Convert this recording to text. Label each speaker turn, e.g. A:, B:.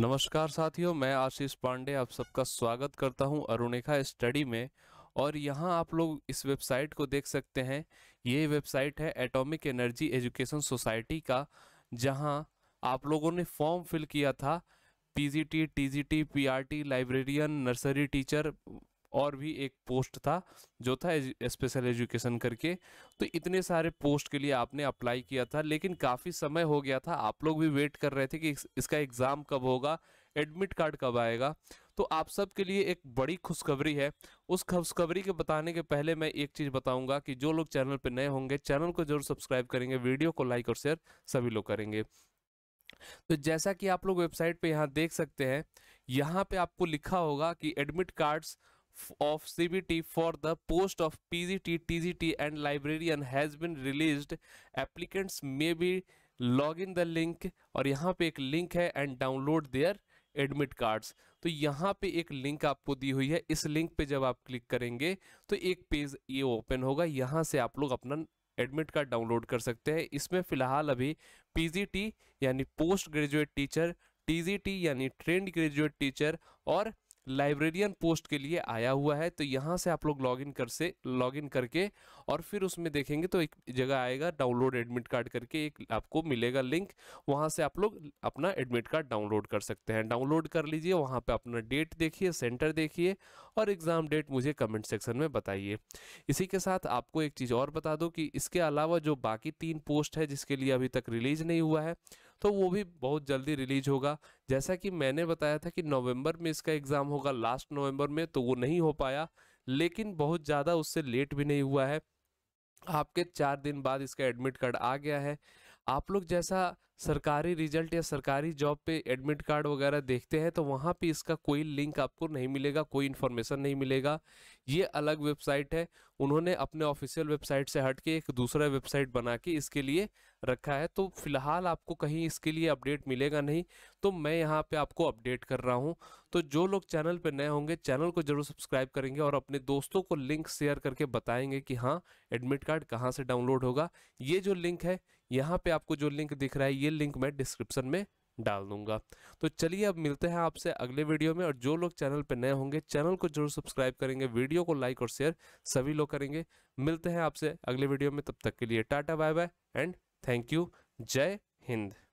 A: नमस्कार साथियों मैं आशीष पांडे आप सबका स्वागत करता हूं अरुणेखा स्टडी में और यहां आप लोग इस वेबसाइट को देख सकते हैं ये वेबसाइट है एटॉमिक एनर्जी एजुकेशन सोसाइटी का जहां आप लोगों ने फॉर्म फिल किया था PGT TGT PRT librarian nursery teacher और भी एक पोस्ट था जो था स्पेशल एजुकेशन करके तो इतने सारे पोस्ट के लिए आपने अप्लाई किया था लेकिन काफ़ी समय हो गया था आप लोग भी वेट कर रहे थे कि इसका एग्ज़ाम कब होगा एडमिट कार्ड कब आएगा तो आप सब के लिए एक बड़ी खुशखबरी है उस खुशखबरी के बताने के पहले मैं एक चीज़ बताऊंगा कि जो लोग चैनल पर नए होंगे चैनल को जरूर सब्सक्राइब करेंगे वीडियो को लाइक और शेयर सभी लोग करेंगे तो जैसा कि आप लोग वेबसाइट पे यहाँ देख सकते हैं यहाँ पे आपको लिखा होगा कि admit cards of CBT for the post of PGT, TGT and librarian has been released. Applicants may be log in the link और यहाँ पे एक link है and download their admit cards तो यहाँ पे एक लिंक आपको दी हुई है इस लिंक पे जब आप क्लिक करेंगे तो एक पेज ये ओपन होगा यहाँ से आप लोग अपना एडमिट कार्ड डाउनलोड कर सकते हैं इसमें फिलहाल अभी पीजीटी यानी पोस्ट ग्रेजुएट टीचर टीजीटी यानी ट्रेंड ग्रेजुएट टीचर और लाइब्रेरियन पोस्ट के लिए आया हुआ है तो यहाँ से आप लोग लॉगिन कर से लॉगिन करके और फिर उसमें देखेंगे तो एक जगह आएगा डाउनलोड एडमिट कार्ड करके एक आपको मिलेगा लिंक वहाँ से आप लोग अपना एडमिट कार्ड डाउनलोड कर सकते हैं डाउनलोड कर लीजिए वहाँ पर अपना डेट देखिए सेंटर देखिए और एग्ज़ाम डेट मुझे कमेंट सेक्शन में बताइए इसी के साथ आपको एक चीज़ और बता दो कि इसके अलावा जो बाकी तीन पोस्ट है जिसके लिए अभी तक रिलीज नहीं हुआ है तो वो भी बहुत जल्दी रिलीज होगा जैसा कि मैंने बताया था कि नवंबर में इसका एग्ज़ाम होगा लास्ट नवंबर में तो वो नहीं हो पाया लेकिन बहुत ज़्यादा उससे लेट भी नहीं हुआ है आपके चार दिन बाद इसका एडमिट कार्ड आ गया है आप लोग जैसा सरकारी रिजल्ट या सरकारी जॉब पे एडमिट कार्ड वगैरह देखते हैं तो वहाँ पे इसका कोई लिंक आपको नहीं मिलेगा कोई इन्फॉर्मेशन नहीं मिलेगा ये अलग वेबसाइट है उन्होंने अपने ऑफिशियल वेबसाइट से हट के एक दूसरा वेबसाइट बना के इसके लिए रखा है तो फिलहाल आपको कहीं इसके लिए अपडेट मिलेगा नहीं तो मैं यहाँ पर आपको अपडेट कर रहा हूँ तो जो लोग चैनल पर नए होंगे चैनल को जरूर सब्सक्राइब करेंगे और अपने दोस्तों को लिंक शेयर करके बताएंगे कि हाँ एडमिट कार्ड कहाँ से डाउनलोड होगा ये जो लिंक है यहाँ पर आपको जो लिंक दिख रहा है ये ये लिंक मैं डिस्क्रिप्शन में डाल दूंगा तो चलिए अब मिलते हैं आपसे अगले वीडियो में और जो लोग चैनल पर नए होंगे चैनल को जरूर सब्सक्राइब करेंगे वीडियो को लाइक और शेयर सभी लोग करेंगे मिलते हैं आपसे अगले वीडियो में तब तक के लिए tata bye bye and thank you जय हिंद